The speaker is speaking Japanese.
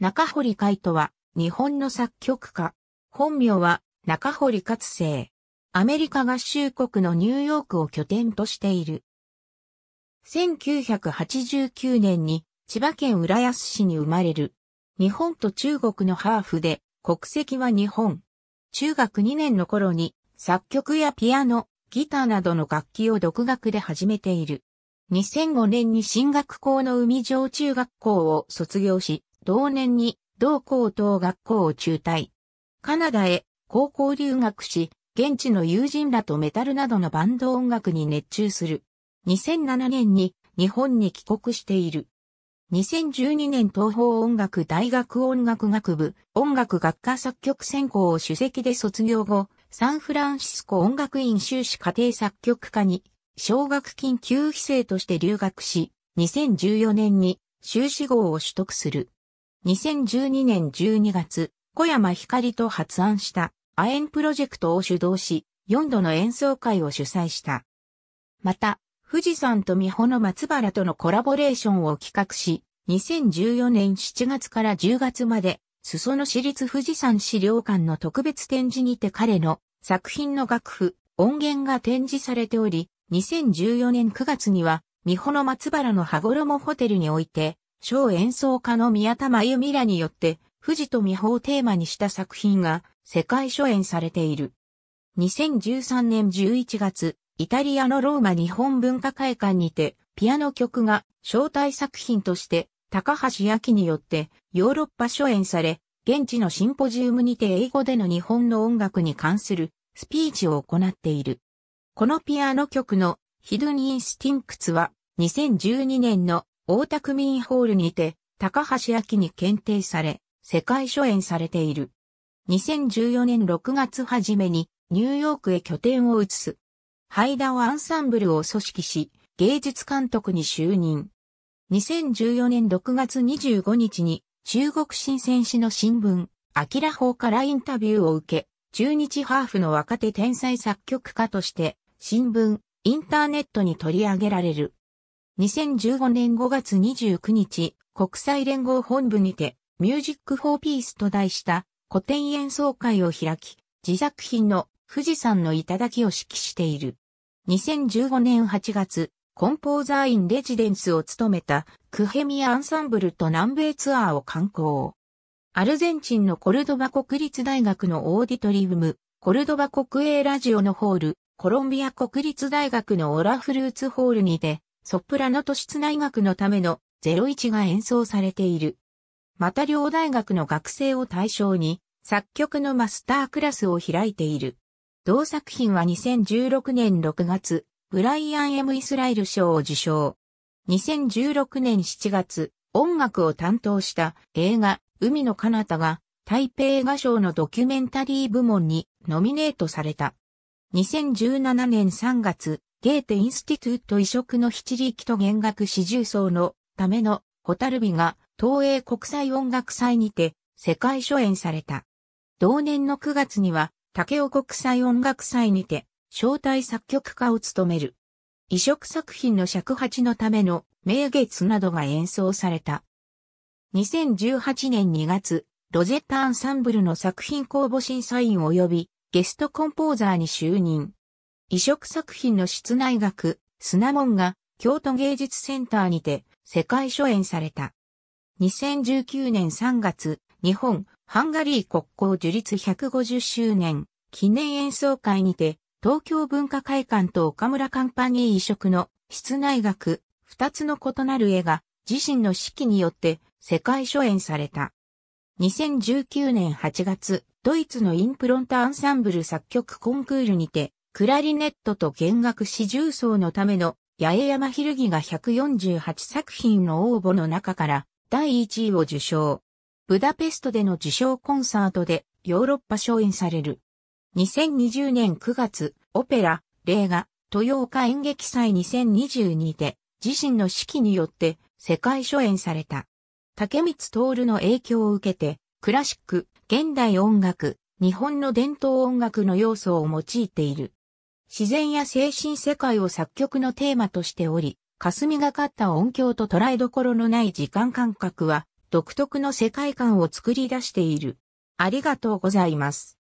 中堀海斗は、日本の作曲家。本名は、中堀勝生。アメリカ合衆国のニューヨークを拠点としている。1989年に、千葉県浦安市に生まれる。日本と中国のハーフで、国籍は日本。中学2年の頃に、作曲やピアノ、ギターなどの楽器を独学で始めている。2005年に進学校の海上中学校を卒業し、同年に同高等学校を中退。カナダへ高校留学し、現地の友人らとメタルなどのバンド音楽に熱中する。2007年に日本に帰国している。2012年東方音楽大学音楽学部音楽学科作曲専攻を主席で卒業後、サンフランシスコ音楽院修士家庭作曲科に奨学金給付生として留学し、2014年に修士号を取得する。2012年12月、小山光と発案したアエンプロジェクトを主導し、4度の演奏会を主催した。また、富士山と美穂の松原とのコラボレーションを企画し、2014年7月から10月まで、裾野市立富士山資料館の特別展示にて彼の作品の楽譜、音源が展示されており、2014年9月には、美穂の松原の羽衣ホテルにおいて、小演奏家の宮田真由美らによって、富士と美穂をテーマにした作品が世界初演されている。2013年11月、イタリアのローマ日本文化会館にて、ピアノ曲が招待作品として高橋明によってヨーロッパ初演され、現地のシンポジウムにて英語での日本の音楽に関するスピーチを行っている。このピアノ曲のヒドゥン・インスティンクツは2012年の大田区民ホールにて、高橋明に検定され、世界初演されている。2014年6月初めに、ニューヨークへ拠点を移す。ハイダオアンサンブルを組織し、芸術監督に就任。2014年6月25日に、中国新選手の新聞、アキラ法からインタビューを受け、中日ハーフの若手天才作曲家として、新聞、インターネットに取り上げられる。2015年5月29日、国際連合本部にて、ミュージック・フォー・ピースと題した古典演奏会を開き、自作品の富士山の頂を指揮している。2015年8月、コンポーザーインレジデンスを務めたクヘミアアンサンブルと南米ツアーを観光。アルゼンチンのコルドバ国立大学のオーディトリウム、コルドバ国営ラジオのホール、コロンビア国立大学のオラフルーツホールにて、ソプラノ都室内学のための01が演奏されている。また両大学の学生を対象に作曲のマスタークラスを開いている。同作品は2016年6月、ブライアン・ M・ イスラエル賞を受賞。2016年7月、音楽を担当した映画、海の彼方が、台北映画賞のドキュメンタリー部門にノミネートされた。2017年3月、ゲーテ・インスティトゥート移植の七力と弦楽四重奏のためのホタルビが東映国際音楽祭にて世界初演された。同年の9月には竹尾国際音楽祭にて招待作曲家を務める。移植作品の尺八のための名月などが演奏された。2018年2月、ロゼッタアンサンブルの作品公募審査員及びゲストコンポーザーに就任。移植作品の室内学、モンが京都芸術センターにて世界初演された。2019年3月、日本、ハンガリー国交樹立150周年記念演奏会にて、東京文化会館と岡村カンパニー移植の室内学、二つの異なる絵が自身の指揮によって世界初演された。2019年8月、ドイツのインプロンタアンサンブル作曲コンクールにて、クラリネットと弦楽四重奏のための八重山ひるぎが148作品の応募の中から第1位を受賞。ブダペストでの受賞コンサートでヨーロッパ初演される。2020年9月、オペラ、ーガ、豊岡演劇祭2022で自身の指揮によって世界初演された。竹光徹の影響を受けて、クラシック、現代音楽、日本の伝統音楽の要素を用いている。自然や精神世界を作曲のテーマとしており、霞がかった音響と捉えどころのない時間感覚は、独特の世界観を作り出している。ありがとうございます。